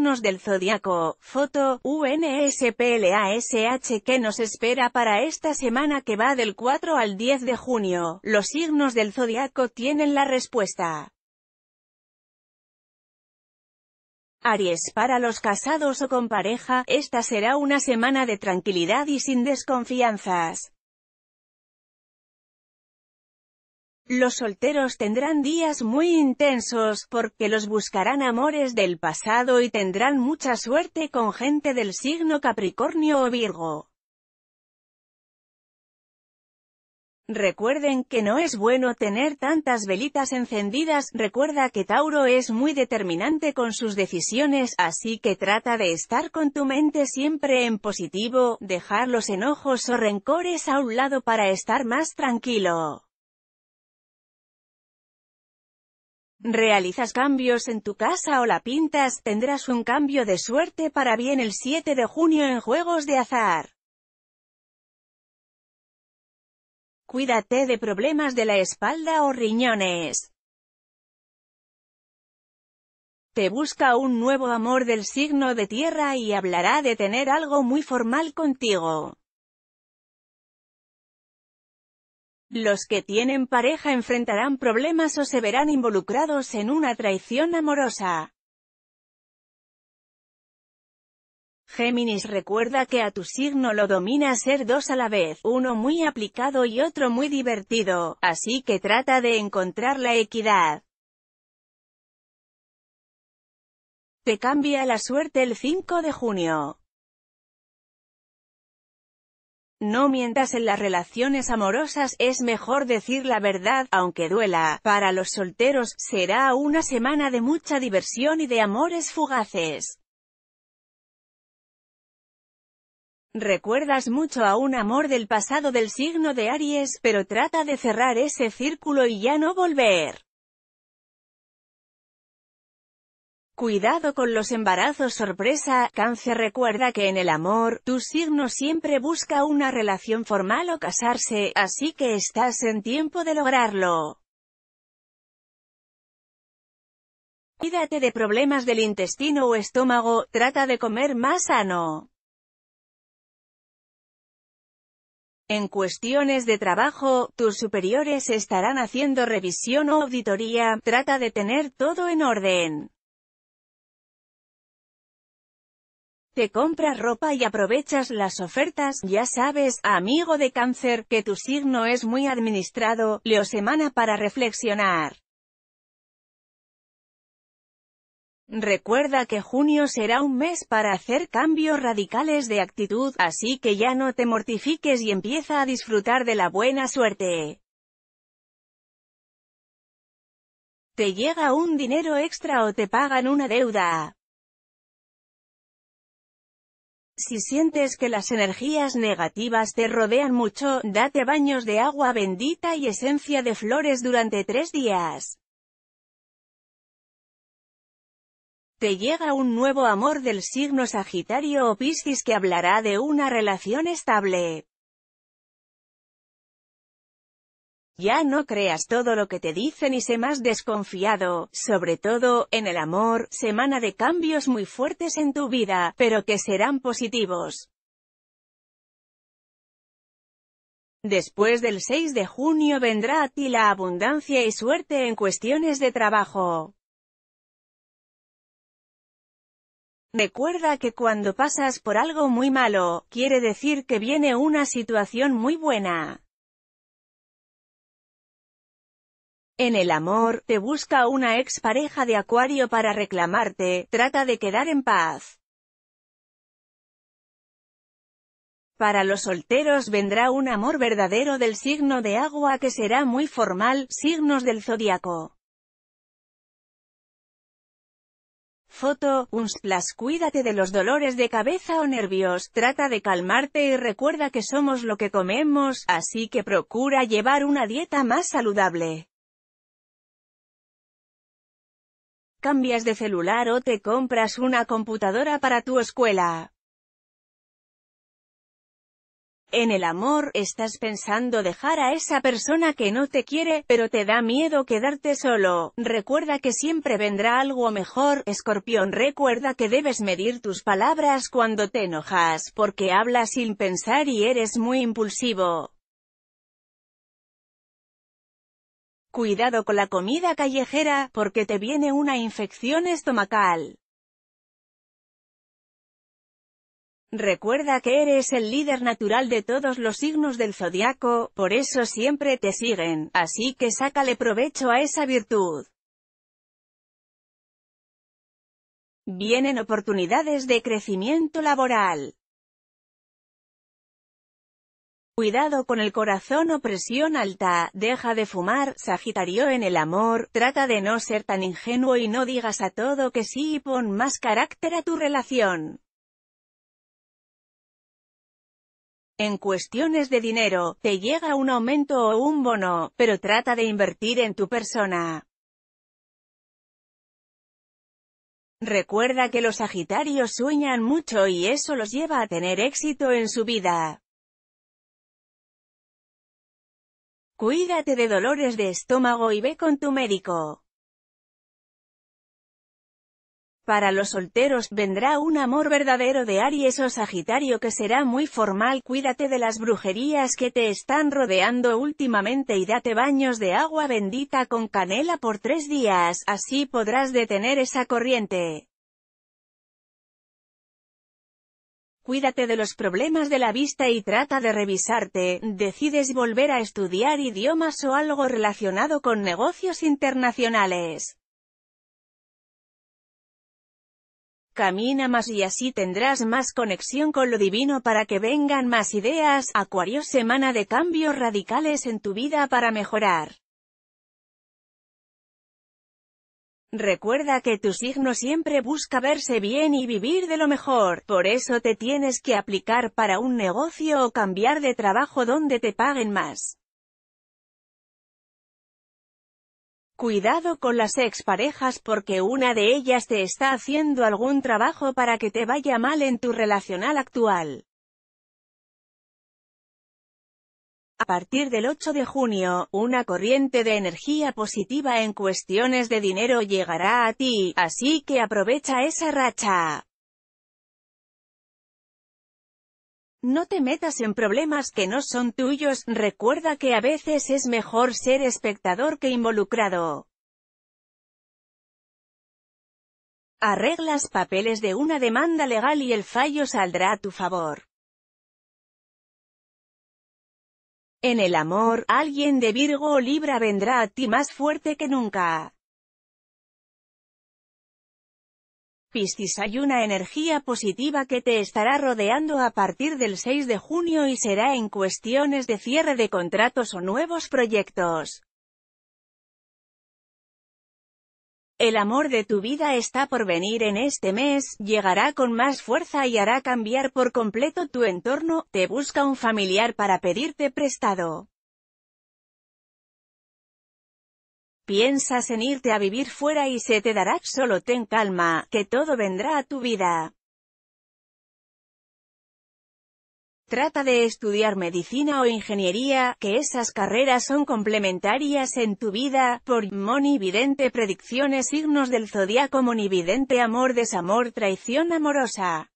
signos del zodiaco, foto, UNSPLASH que nos espera para esta semana que va del 4 al 10 de junio. Los signos del zodiaco tienen la respuesta. Aries, para los casados o con pareja, esta será una semana de tranquilidad y sin desconfianzas. Los solteros tendrán días muy intensos, porque los buscarán amores del pasado y tendrán mucha suerte con gente del signo Capricornio o Virgo. Recuerden que no es bueno tener tantas velitas encendidas, recuerda que Tauro es muy determinante con sus decisiones, así que trata de estar con tu mente siempre en positivo, dejar los enojos o rencores a un lado para estar más tranquilo. realizas cambios en tu casa o la pintas, tendrás un cambio de suerte para bien el 7 de junio en juegos de azar. Cuídate de problemas de la espalda o riñones. Te busca un nuevo amor del signo de tierra y hablará de tener algo muy formal contigo. Los que tienen pareja enfrentarán problemas o se verán involucrados en una traición amorosa. Géminis recuerda que a tu signo lo domina ser dos a la vez, uno muy aplicado y otro muy divertido, así que trata de encontrar la equidad. Te cambia la suerte el 5 de junio. No mientas en las relaciones amorosas, es mejor decir la verdad, aunque duela. Para los solteros, será una semana de mucha diversión y de amores fugaces. Recuerdas mucho a un amor del pasado del signo de Aries, pero trata de cerrar ese círculo y ya no volver. Cuidado con los embarazos sorpresa, cáncer recuerda que en el amor, tu signo siempre busca una relación formal o casarse, así que estás en tiempo de lograrlo. Cuídate de problemas del intestino o estómago, trata de comer más sano. En cuestiones de trabajo, tus superiores estarán haciendo revisión o auditoría, trata de tener todo en orden. Te compras ropa y aprovechas las ofertas, ya sabes, amigo de cáncer, que tu signo es muy administrado, leo semana para reflexionar. Recuerda que junio será un mes para hacer cambios radicales de actitud, así que ya no te mortifiques y empieza a disfrutar de la buena suerte. Te llega un dinero extra o te pagan una deuda. Si sientes que las energías negativas te rodean mucho, date baños de agua bendita y esencia de flores durante tres días. Te llega un nuevo amor del signo Sagitario o Piscis que hablará de una relación estable. Ya no creas todo lo que te dicen y sé más desconfiado, sobre todo, en el amor, semana de cambios muy fuertes en tu vida, pero que serán positivos. Después del 6 de junio vendrá a ti la abundancia y suerte en cuestiones de trabajo. Recuerda que cuando pasas por algo muy malo, quiere decir que viene una situación muy buena. En el amor, te busca una ex pareja de acuario para reclamarte, trata de quedar en paz. Para los solteros vendrá un amor verdadero del signo de agua que será muy formal, signos del zodiaco. Foto, Unsplas Cuídate de los dolores de cabeza o nervios, trata de calmarte y recuerda que somos lo que comemos, así que procura llevar una dieta más saludable. cambias de celular o te compras una computadora para tu escuela. En el amor, estás pensando dejar a esa persona que no te quiere, pero te da miedo quedarte solo. Recuerda que siempre vendrá algo mejor, escorpión. Recuerda que debes medir tus palabras cuando te enojas, porque hablas sin pensar y eres muy impulsivo. Cuidado con la comida callejera, porque te viene una infección estomacal. Recuerda que eres el líder natural de todos los signos del zodiaco, por eso siempre te siguen, así que sácale provecho a esa virtud. Vienen oportunidades de crecimiento laboral. Cuidado con el corazón o presión alta, deja de fumar, Sagitario en el amor, trata de no ser tan ingenuo y no digas a todo que sí y pon más carácter a tu relación. En cuestiones de dinero, te llega un aumento o un bono, pero trata de invertir en tu persona. Recuerda que los Sagitarios sueñan mucho y eso los lleva a tener éxito en su vida. Cuídate de dolores de estómago y ve con tu médico. Para los solteros, vendrá un amor verdadero de Aries o Sagitario que será muy formal. Cuídate de las brujerías que te están rodeando últimamente y date baños de agua bendita con canela por tres días, así podrás detener esa corriente. cuídate de los problemas de la vista y trata de revisarte, decides volver a estudiar idiomas o algo relacionado con negocios internacionales. Camina más y así tendrás más conexión con lo divino para que vengan más ideas. Acuario Semana de cambios radicales en tu vida para mejorar. Recuerda que tu signo siempre busca verse bien y vivir de lo mejor, por eso te tienes que aplicar para un negocio o cambiar de trabajo donde te paguen más. Cuidado con las exparejas porque una de ellas te está haciendo algún trabajo para que te vaya mal en tu relacional actual. A partir del 8 de junio, una corriente de energía positiva en cuestiones de dinero llegará a ti, así que aprovecha esa racha. No te metas en problemas que no son tuyos, recuerda que a veces es mejor ser espectador que involucrado. Arreglas papeles de una demanda legal y el fallo saldrá a tu favor. En el amor, alguien de Virgo o Libra vendrá a ti más fuerte que nunca. Piscis hay una energía positiva que te estará rodeando a partir del 6 de junio y será en cuestiones de cierre de contratos o nuevos proyectos. El amor de tu vida está por venir en este mes, llegará con más fuerza y hará cambiar por completo tu entorno, te busca un familiar para pedirte prestado. Piensas en irte a vivir fuera y se te dará, solo ten calma, que todo vendrá a tu vida. Trata de estudiar medicina o ingeniería, que esas carreras son complementarias en tu vida, por Monividente Predicciones Signos del Zodiaco Monividente Amor Desamor Traición Amorosa